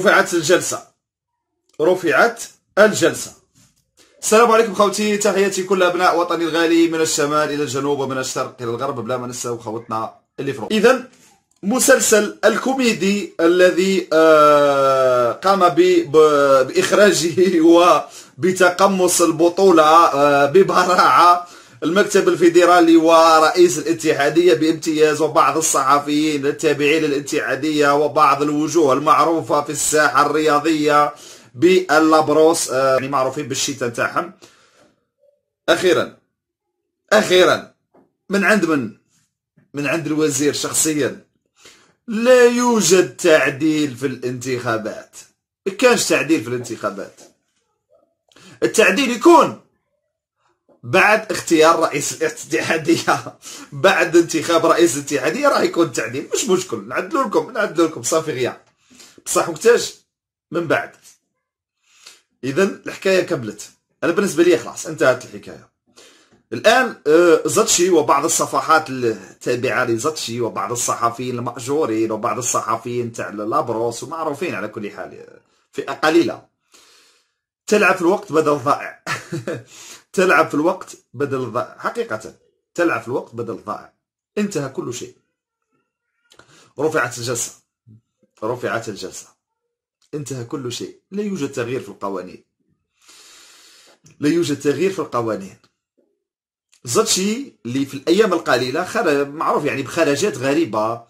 رفعت الجلسة رفعت الجلسة السلام عليكم خوتي تحياتي كل أبناء وطني الغالي من الشمال إلى الجنوب ومن الشرق إلى الغرب بلا ما ننسى خوتنا اللي في إذا مسلسل الكوميدي الذي آه، قام بإخراجه وبتقمص البطولة آه، ببراعة المكتب الفيدرالي ورئيس الاتحادية بامتياز وبعض الصحفيين التابعين للاتحادية وبعض الوجوه المعروفة في الساحة الرياضية باللابروس آه، يعني معروفين بالشيتا تاعهم أخيرا أخيرا من عند من من عند الوزير شخصيا لا يوجد تعديل في الانتخابات ما كانش تعديل في الانتخابات التعديل يكون بعد اختيار رئيس الاتحاديه بعد انتخاب رئيس الاتحاديه راه يكون التعديل مش مشكل نعدلو لكم نعدلو لكم صافي غيا بصح وقتاش من بعد اذا الحكايه كملت انا بالنسبه لي خلاص انتهت الحكايه الان آه، زاتشي وبعض الصفحات التابعه لزاتشي وبعض الصحفيين الماجورين وبعض الصحفيين تاع لابروس ومعروفين على كل حال آه، فئه قليله تلعب في الوقت بدل ضائع تلعب في الوقت بدل الضائع حقيقة تلعب في الوقت بدل الضائع انتهى كل شيء رفعت الجلسة رفعت الجلسة انتهى كل شيء لا يوجد تغيير في القوانين لا يوجد تغيير في القوانين زاتشي اللي في الايام القليله خرج معروف يعني بخرجات غريبه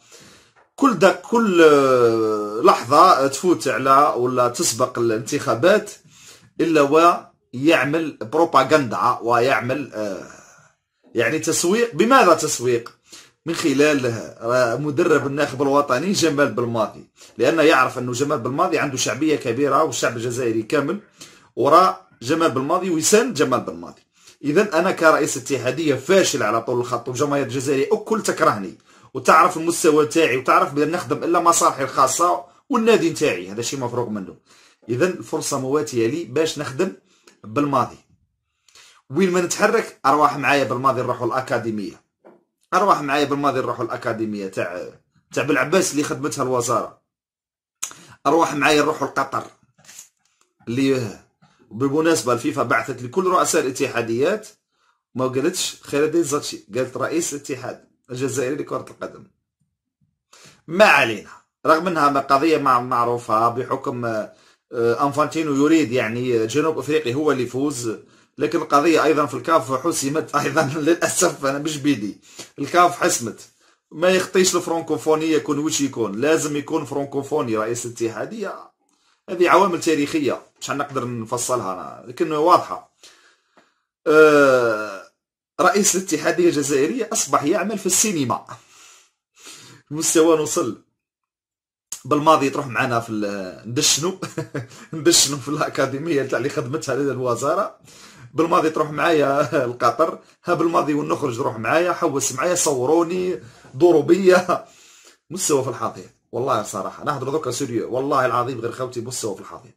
كل دا كل آه، لحظه تفوت على ولا تسبق الانتخابات الا و يعمل بروباغندا ويعمل آه، يعني تسويق بماذا تسويق من خلال آه، مدرب الناخب الوطني جمال بالماضي لانه يعرف انه جمال بالماضي عنده شعبيه كبيره والشعب الجزائري كامل وراء جمال بالماضي ويساند جمال بالماضي اذا انا كرئيس اتحاديه فاشل على طول الخط والجماهير الجزائري الكل تكرهني وتعرف المستوى تاعي وتعرف بان نخدم الا مصالحي الخاصه والنادي تاعي هذا شيء مفروغ منه اذا الفرصه مواتيه لي باش نخدم بالماضي وين ما نتحرك ارواح معايا بالماضي نروحوا الاكاديميه ارواح معايا بالماضي نروحوا الاكاديميه تاع تاع بالعباس اللي خدمتها الوزاره ارواح معايا نروحوا لقطر اللي بالمناسبه الفيفا بعثت لكل رؤساء الاتحاديات ما قالتش خير الدين زاتشي قالت رئيس الاتحاد الجزائري لكره القدم ما علينا رغم انها قضيه معروفه بحكم آه، انفانتينو يريد يعني جنوب افريقي هو اللي يفوز لكن القضيه ايضا في الكاف حسمت ايضا للاسف انا مش بيدي الكاف حسمت ما يخطيش الفرنكوفونيه يكون وش يكون لازم يكون فرنكوفوني رئيس الاتحاديه هذه عوامل تاريخيه مش نقدر نفصلها انا لكن واضحه آه، رئيس الاتحاديه الجزائريه اصبح يعمل في السينما مستوى نوصل بالماضي تروح معنا في ندشنو ندشنو في الاكاديميه تاع اللي خدمتها الوزاره بالماضي تروح معايا لقطر ها بالماضي ونخرج روح معايا حوس معايا صوروني دوروا بيا مستوى في الحاضر والله صراحة نهضر دوكا سوريا والله العظيم غير خوتي مستوى في الحاضر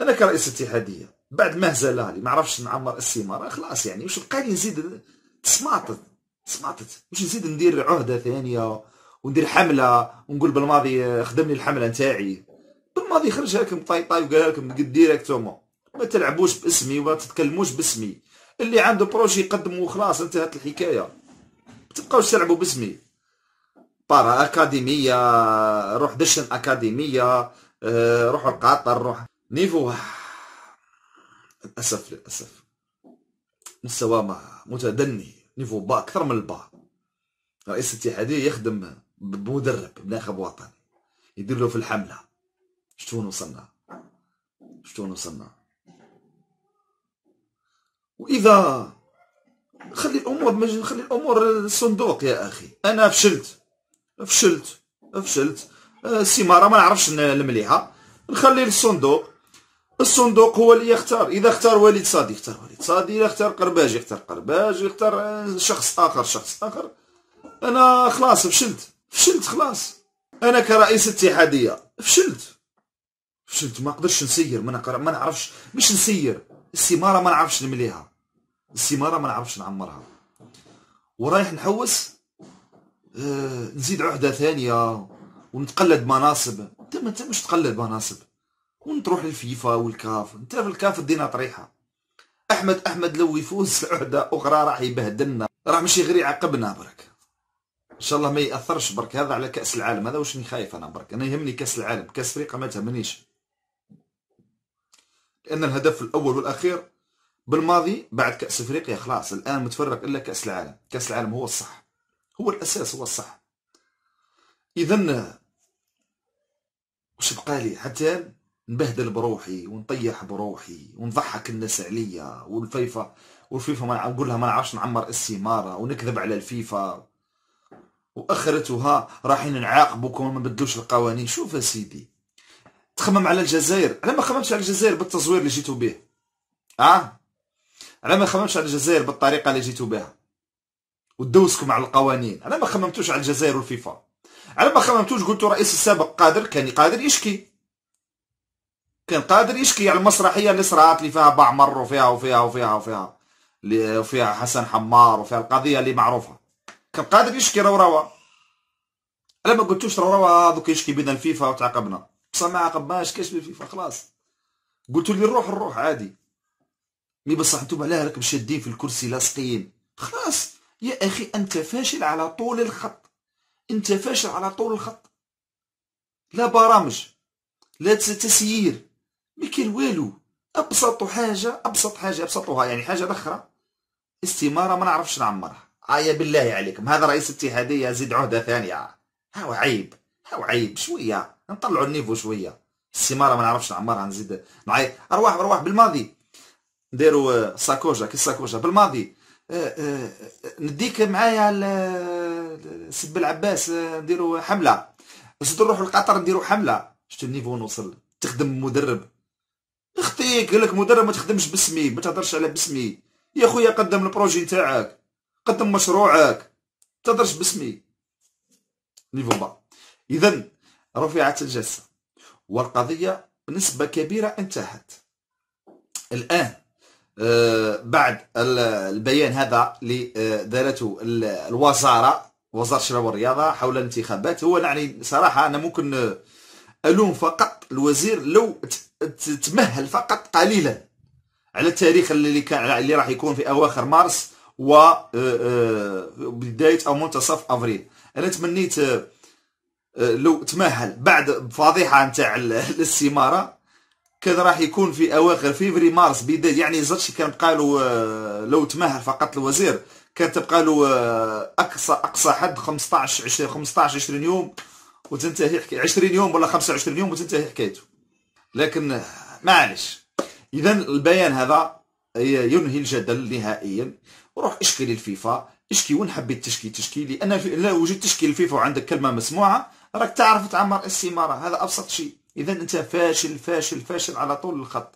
أنا كرئيس اتحادية بعد مهزلة لي ما عرفش نعمر استمارة خلاص يعني واش بقى نزيد تسماطت تسماطت واش نزيد ندير عهدة ثانية وندير حمله ونقول بالماضي آه، خدمني الحمله نتاعي بالماضي خرجها لكم طاي طاي وقالها لكم ديريكتومون ما تلعبوش باسمي وما تتكلموش باسمي اللي عنده بروجي يقدم وخلاص انتهت الحكايه ما تبقاوش تلعبوا باسمي بارا اكاديميه روح دشن اكاديميه آه، روح القاطر روح نيفو للاسف للاسف مستوى ما متدني نيفو با اكثر من البا رئيس الاتحاديه يخدم بمدرب ناخب وطني يدير له في الحمله شتون وصلنا شتون وصلنا واذا خلي الامور مج... خلي الامور الصندوق يا اخي انا فشلت فشلت فشلت السماره أه، ما نعرفش المليحه نخلي الصندوق الصندوق هو اللي يختار اذا اختار وليد صادي اختار وليد صادي اذا اختار قرباجي اختار قرباجي اختار أه، شخص اخر شخص اخر انا خلاص فشلت فشلت خلاص انا كرئيس اتحاديه فشلت فشلت ما نقدرش نسير ما ما نعرفش مش نسير السماره ما نعرفش نمليها السماره ما نعرفش نعمرها ورايح نحوس آه نزيد عهده ثانيه ونتقلد مناصب انت ما انت مش تقلد مناصب ونتروح للفيفا والكاف انت في الكاف دينا طريحه احمد احمد لو يفوز عهده اخرى راح يبهدلنا راح مش غير يعاقبنا برك ان شاء الله ما ياثرش برك هذا على كاس العالم هذا واش خايف انا برك انا يهمني كاس العالم كاس افريقيا ما تهمنيش لان الهدف الاول والاخير بالماضي بعد كاس افريقيا خلاص الان متفرق الا كاس العالم كاس العالم هو الصح هو الاساس هو الصح اذا واش بقى لي حتى نبهدل بروحي ونطيح بروحي ونضحك الناس عليا والفيفا والفيفا ما نقولها ما نعرفش نعمر استماره ونكذب على الفيفا واخرتها راحين نعاقبكم وما بدلوش القوانين شوف سيدي تخمم على الجزائر على ما خممتش على الجزائر بالتزوير اللي جيتو به اه على ما خممتش على الجزائر بالطريقه اللي جيتو بها ودوسكم على القوانين على ما خممتوش على الجزائر والفيفا على ما خممتوش قلتوا الرئيس السابق قادر كان قادر يشكي كان قادر يشكي على المسرحيه اللي صرات اللي فيها باعمر وفيها وفيها وفيها وفيها, وفيها, وفيها حسن حمار وفيها القضيه اللي معروفه كان قادر يشكي روروة انا ما قلتوش روروة آه، دوك يشكي بينا الفيفا وتعاقبنا بصح ما عاقبناش كاش بالفيفا خلاص قلتوا لي نروح نروح عادي مي بصح انتم علاه راكم شادين في الكرسي لاصقين خلاص يا اخي انت فاشل على طول الخط انت فاشل على طول الخط لا برامج لا تسيير ما كاين والو ابسط حاجه ابسط حاجه ابسطها يعني حاجه اخرى استماره ما نعرفش نعمرها آية بالله عليكم هذا رئيس اتحادية زيد عهدة ثانية هاو عيب هاو عيب شوية نطلعوا النيفو شوية السمارة ما نعرفش نعمرها نزيد نعيط أرواح أرواح بالماضي نديروا ساكوجا آه، كي ساكوجا بالماضي آه، آه، نديك معايا سيد بالعباس نديروا حملة بس نروحوا لقطر نديروا حملة شتو النيفو نوصل تخدم مدرب اختي لك مدرب ما تخدمش باسمي ما تهضرش على باسمي يا خويا قدم البروجي تاعك قدم مشروعك تدرج باسمي نيفو با اذا رفعت الجلسه والقضيه بنسبه كبيره انتهت الان آه، بعد البيان هذا اللي دارته الوزاره وزاره الشباب والرياضه حول الانتخابات هو يعني صراحه انا ممكن الوم فقط الوزير لو تمهل فقط قليلا على التاريخ اللي كان اللي راح يكون في اواخر مارس و آه، آه، بدايه او منتصف افريل انا تمنيت آه، لو تمهل بعد فضيحه نتاع الاستماره كان راح يكون في اواخر فيفري مارس بدايه يعني زرتش كان بقى له لو تمهل فقط الوزير كان تبقى له اقصى اقصى حد 15 20 15 20 يوم وتنتهي حكاية 20 يوم ولا 25 يوم وتنتهي حكايته لكن معلش اذا البيان هذا ينهي الجدل نهائيا روح اشكي للفيفا اشكي وين حبيت تشكي تشكي لان لا وجدت تشكي للفيفا وعندك كلمه مسموعه راك تعرف تعمر استماره هذا ابسط شيء اذا انت فاشل فاشل فاشل على طول الخط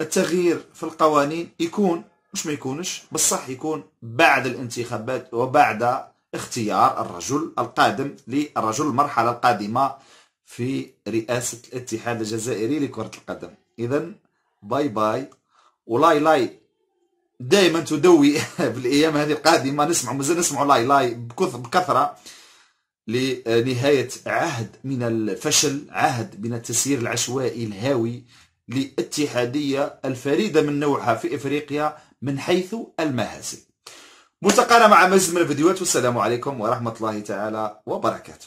التغيير في القوانين يكون مش ما يكونش بصح يكون بعد الانتخابات وبعد اختيار الرجل القادم للرجل المرحله القادمه في رئاسه الاتحاد الجزائري لكره القدم اذا باي باي ولاي لاي دائما تدوي في الايام هذه القادمه نسمع مازال نسمع لاي لاي بكثره لنهايه عهد من الفشل عهد من التسيير العشوائي الهاوي لاتحاديه الفريده من نوعها في افريقيا من حيث المهازل ملتقانا مع مزيد من الفيديوهات والسلام عليكم ورحمه الله تعالى وبركاته